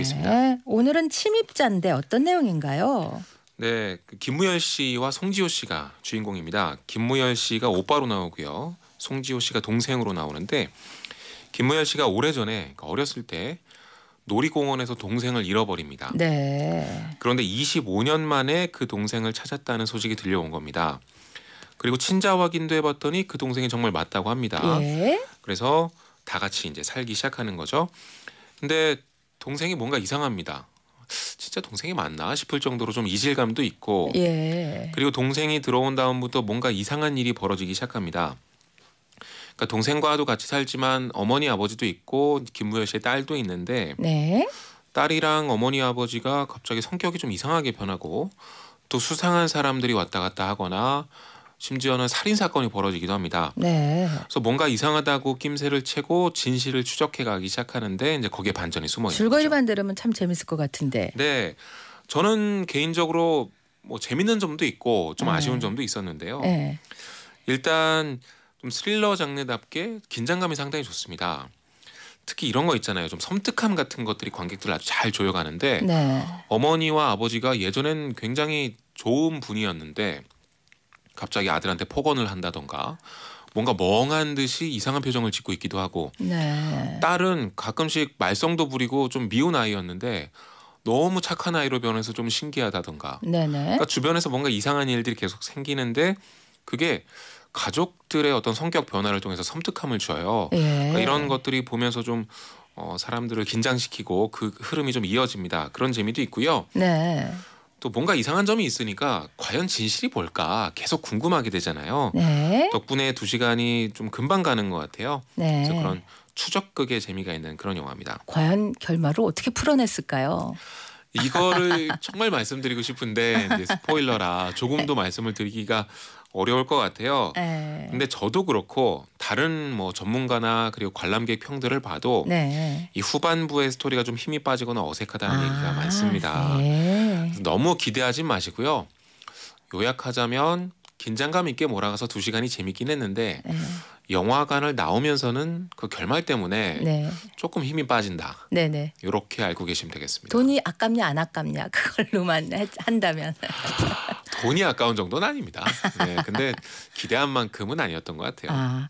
있습니다. 네. 오늘은 침입자인데 어떤 내용인가요? 네, 그 김무열 씨와 송지효 씨가 주인공입니다. 김무열 씨가 오빠로 나오고요. 송지효 씨가 동생으로 나오는데 김무열 씨가 오래전에 그 어렸을 때 놀이공원에서 동생을 잃어버립니다. 네. 그런데 25년 만에 그 동생을 찾았다는 소식이 들려온 겁니다. 그리고 친자 확인도 해봤더니 그 동생이 정말 맞다고 합니다. 예? 그래서 다 같이 이제 살기 시작하는 거죠. 근데 동생이 뭔가 이상합니다. 진짜 동생이 맞나 싶을 정도로 좀 이질감도 있고 예. 그리고 동생이 들어온 다음부터 뭔가 이상한 일이 벌어지기 시작합니다. 그러니까 동생과도 같이 살지만 어머니 아버지도 있고 김무열 씨의 딸도 있는데 네. 딸이랑 어머니 아버지가 갑자기 성격이 좀 이상하게 변하고 또 수상한 사람들이 왔다 갔다 하거나 심지어는 살인 사건이 벌어지기도 합니다. 네. 그래서 뭔가 이상하다고 낌새를 채고 진실을 추적해 가기 시작하는데 이제 거기에 반전이 숨어 있는 줄거리만 들으면 참 재밌을 것 같은데. 네. 저는 개인적으로 뭐 재밌는 점도 있고 좀 네. 아쉬운 점도 있었는데요. 네. 일단 좀 스릴러 장르답게 긴장감이 상당히 좋습니다. 특히 이런 거 있잖아요. 좀 섬뜩함 같은 것들이 관객들 을 아주 잘 조여가는데 네. 어머니와 아버지가 예전엔 굉장히 좋은 분이었는데 갑자기 아들한테 폭언을 한다던가 뭔가 멍한 듯이 이상한 표정을 짓고 있기도 하고 네. 딸은 가끔씩 말썽도 부리고 좀 미운 아이였는데 너무 착한 아이로 변해서 좀 신기하다던가 네, 네. 그러니까 주변에서 뭔가 이상한 일들이 계속 생기는데 그게 가족들의 어떤 성격 변화를 통해서 섬뜩함을 줘요 예. 그러니까 이런 것들이 보면서 좀 어, 사람들을 긴장시키고 그 흐름이 좀 이어집니다 그런 재미도 있고요. 네. 또 뭔가 이상한 점이 있으니까 과연 진실이 뭘까 계속 궁금하게 되잖아요. 네. 덕분에 두 시간이 좀 금방 가는 것 같아요. 네. 그래서 그런 추적극의 재미가 있는 그런 영화입니다. 과연 결말을 어떻게 풀어냈을까요? 이거를 정말 말씀드리고 싶은데 스포일러라 조금 도 네. 말씀을 드리기가 어려울 것 같아요. 네. 근데 저도 그렇고 다른 뭐 전문가나 그리고 관람객 평들을 봐도 네. 이 후반부의 스토리가 좀 힘이 빠지거나 어색하다는 아, 얘기가 많습니다. 네. 너무 기대하지 마시고요. 요약하자면 긴장감 있게 몰아가서 두 시간이 재밌긴 했는데 네. 영화관을 나오면서는 그 결말 때문에 네. 조금 힘이 빠진다. 네네. 이렇게 네. 알고 계시면 되겠습니다. 돈이 아깝냐 안 아깝냐 그걸로만 한다면 돈이 아까운 정도는 아닙니다. 네, 근데 기대한 만큼은 아니었던 것 같아요. 아.